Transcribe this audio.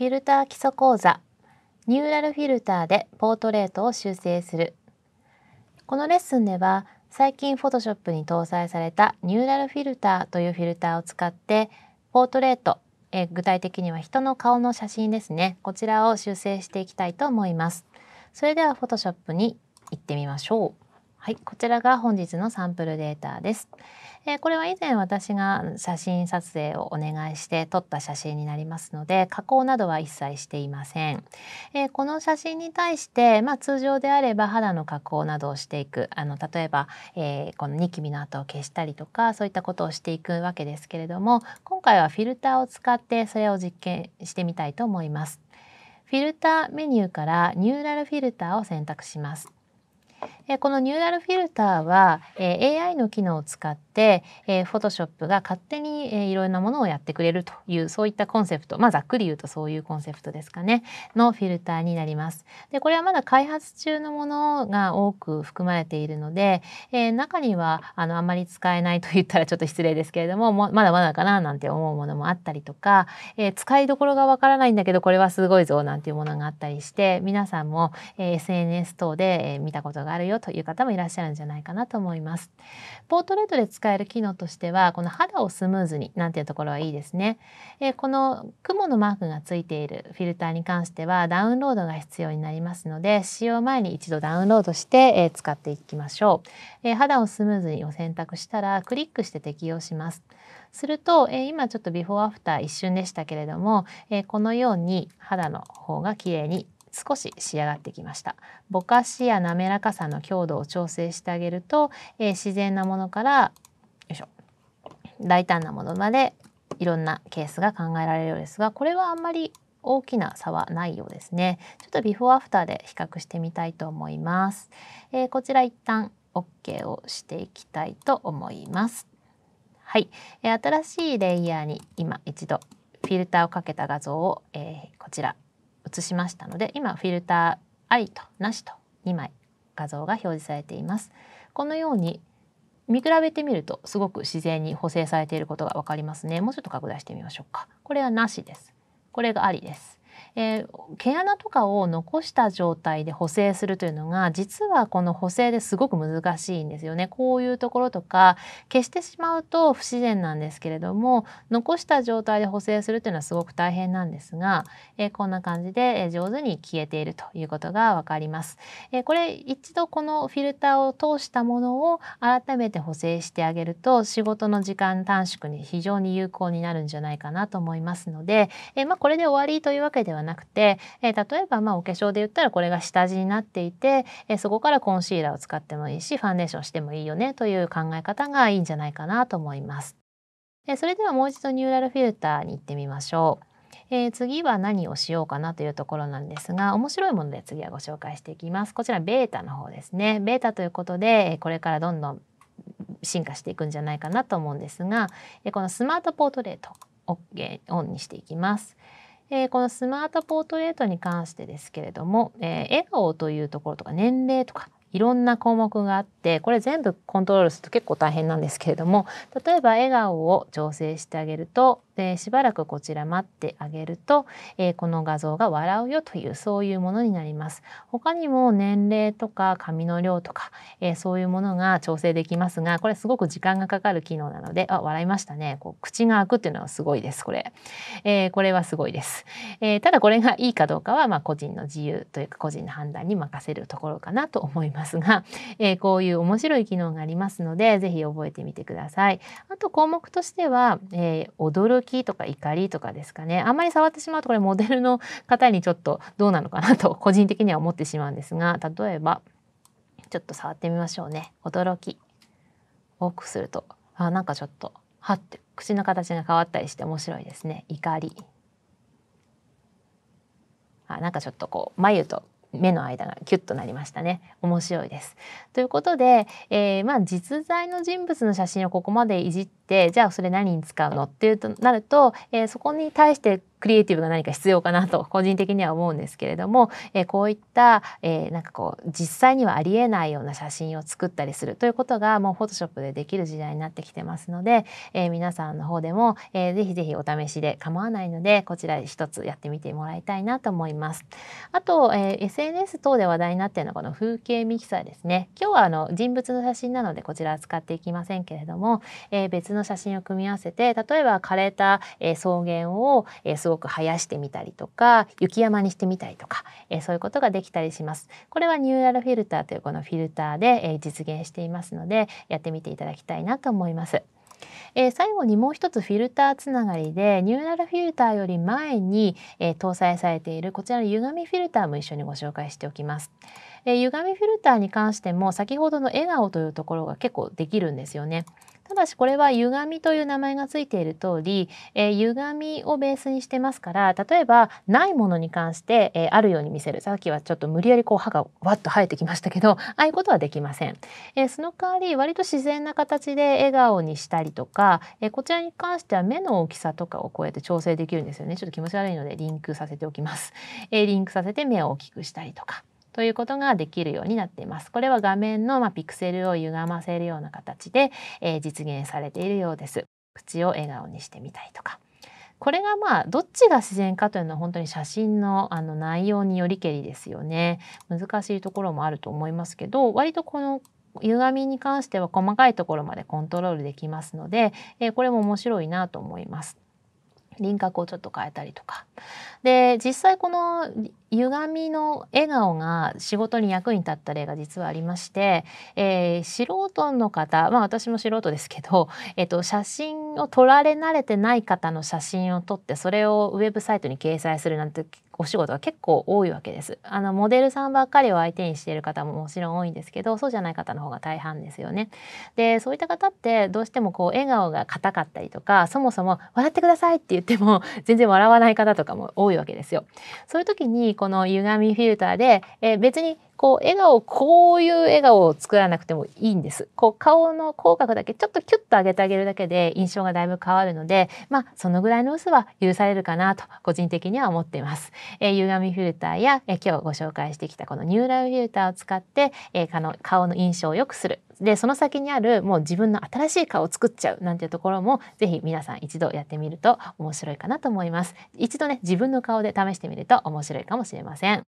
フィルター基礎講座ニューラルフィルターでポートレートを修正するこのレッスンでは最近フォトショップに搭載されたニューラルフィルターというフィルターを使ってポートレートえ具体的には人の顔の写真ですねこちらを修正していきたいと思いますそれでは Photoshop に行ってみましょうはい、こちらが本日のサンプルデータです。えー、これは以前私が写真撮影をお願いして撮った写真になりますので加工などは一切していません。えー、この写真に対して、まあ、通常であれば肌の加工などをしていくあの例えば、えー、このニキビの跡を消したりとかそういったことをしていくわけですけれども今回はフィルターを使ってそれを実験してみたいと思います。フィルターメニューからニューラルフィルターを選択します。えこのニューラルフィルターは、え AI の機能を使って、え p h o t o s h が勝手に、えいろいろなものをやってくれるというそういったコンセプト、まあ、ざっくり言うとそういうコンセプトですかねのフィルターになります。でこれはまだ開発中のものが多く含まれているので、え中にはあのあんまり使えないと言ったらちょっと失礼ですけれどもまだまだかななんて思うものもあったりとか、え使いどころがわからないんだけどこれはすごいぞなんていうものがあったりして皆さんも、え SNS 等で、え見たことがあるよという方もいらっしゃるんじゃないかなと思います。ポートレートで使える機能としては、この肌をスムーズになんていうところはいいですね。えー、この雲のマークがついているフィルターに関してはダウンロードが必要になりますので、使用前に一度ダウンロードして、えー、使っていきましょう、えー、肌をスムーズにを選択したら、クリックして適用します。すると、えー、今ちょっとビフォーアフター一瞬でしたけれども、えー、このように肌の方が綺麗に少し仕上がってきましたぼかしや滑らかさの強度を調整してあげると、えー、自然なものからよいしょ大胆なものまでいろんなケースが考えられるようですがこれはあんまり大きな差はないようですねちょっとビフォーアフターで比較してみたいと思います、えー、こちら一旦 OK をしていきたいと思いますはい、えー、新しいレイヤーに今一度フィルターをかけた画像を、えー、こちら移しましたので今フィルターありとなしと2枚画像が表示されています。このように見比べてみるとすごく自然に補正されていることがわかりますね。もうちょっと拡大してみましょうか。これはなしです。これがありです。えー、毛穴とかを残した状態で補正するというのが実はこの補正ですごく難しいんですよね。こういうところとか消してしまうと不自然なんですけれども残した状態で補正するというのはすごく大変なんですが、えー、こんな感じで上手に消えているということがわかります。えー、これ一度このフィルターを通したものを改めて補正してあげると仕事の時間短縮に非常に有効になるんじゃないかなと思いますので、えまあ、これで終わりというわけでははなくて、えー、例えばまあお化粧で言ったらこれが下地になっていて、えー、そこからコンシーラーを使ってもいいしファンデーションしてもいいよねという考え方がいいんじゃないかなと思います。えー、それではもう一度ニューラルフィルターに行ってみましょう。えー、次は何をしようかなというところなんですが面白いもので次はご紹介していきますこちらベータの方ですねベータということでこれからどんどん進化していくんじゃないかなと思うんですがこのスマートポートレートをオンにしていきますえー、このスマートポートレートに関してですけれども、えー、笑顔というところとか年齢とかいろんな項目があってこれ全部コントロールすると結構大変なんですけれども例えば笑顔を調整してあげるとでしばらくこちら待ってあげると、えー、この画像が笑うよというそういうものになります他にも年齢とか髪の量とか、えー、そういうものが調整できますがこれすごく時間がかかる機能なのであ笑いましたねこう口が開くっていうのはすごいですこれ、えー、これはすごいです、えただこれがいいかどうかはまあ個人の自由というか個人の判断に任せるところかなと思いますますが、えー、こういう面白い機能がありますので、ぜひ覚えてみてください。あと項目としては、えー、驚きとか怒りとかですかね。あんまり触ってしまうとこれモデルの方にちょっとどうなのかなと 個人的には思ってしまうんですが、例えば、ちょっと触ってみましょうね。驚き。多くすると、あ、なんかちょっと、はって口の形が変わったりして面白いですね。怒り。あなんかちょっとこう眉と目の間がキュッとなりましたね面白いです。ということで、えー、まあ、実在の人物の写真をここまでいじってじゃあそれ何に使うのっていうとなると、えー、そこに対してクリエイティブが何か必要かなと個人的には思うんですけれども、えー、こういった、えー、なんかこう実際にはありえないような写真を作ったりするということがもうフォトショップでできる時代になってきてますので、えー、皆さんの方でも、えー、ぜひぜひお試しで構わないのでこちら一つやってみてもらいたいなと思います。あと、えー、SNS 等で話題になっているのはこの風景ミキサーですね。今日はあの人物の写真なのでこちら使っていきませんけれども、えー、別の写真を組み合わせて例えば枯れた、えー、草原を、えー、すごく生やしてみたりとか雪山にしてみたりとか、えー、そういうことができたりします。これはニューラルフィルターというこのフィルターで、えー、実現していますのでやってみていただきたいなと思います。えー、最後にもう一つフィルターつながりでニューラルフィルターより前に、えー、搭載されているこちらの歪みフィルターも一緒にご紹介しておきます。えー、歪みフィルターに関しても先ほどの笑顔というところが結構できるんですよね。ただしこれは歪みという名前がついている通り、えー、歪みをベースにしてますから例えばないものに関して、えー、あるように見せるさっきはちょっと無理やりこう歯がわっと生えてきましたけど ああいうことはできません、えー、その代わり割と自然な形で笑顔にしたりとか、えこちらに関しては目の大きさとかをこうやって調整できるんですよねちょっと気持ち悪いのでリンクさせておきます、えリンクさせて目を大きくしたりとかということができるようになっています。これは画面の、まあ、ピクセルを歪ませるような形で、えー、実現されているようです。口を笑顔にしてみたりとか。これがまあどっちが自然かというのは本当に写真のあの内容によりけりですよね。難しいところもあると思いますけど割とこの歪みに関しては細かいところまでコントロールできますので、えー、これも面白いなと思います。輪郭をちょっと変えたりとかで実際この歪みの笑顔が仕事に役に立った例が実はありまして、えー、素人の方、まあ、私も素人ですけど、えー、と写真を撮られ慣れてない方の写真を撮ってそれをウェブサイトに掲載するなんてお仕事が結構多いわけです。あのモデルさんばっかりを相手にしている方ももちろん多いんですけどそうじゃない方の方が大半ですよね。でそういった方ってどうしてもこう笑顔が硬かったりとかそもそも「笑ってください」って言っても全然笑わない方とかも多いわけですよ。そういう時にこの歪みフィルターで、えー、別にこう笑顔こういう笑顔を作らなくてもいいんです。こう顔の口角だけちょっとキュッと上げてあげるだけで印象がだいぶ変わるので、まあ、そのぐらいの嘘は許されるかなと個人的には思っています。えー、歪みフィルターや、えー、今日ご紹介してきたこのニューラルフィルターを使って、えー、の顔の印象を良くするでその先にあるもう自分の新しい顔を作っちゃうなんていうところも是非皆さん一度やってみると面白いかなと思います一度ね自分の顔で試してみると面白いかもしれません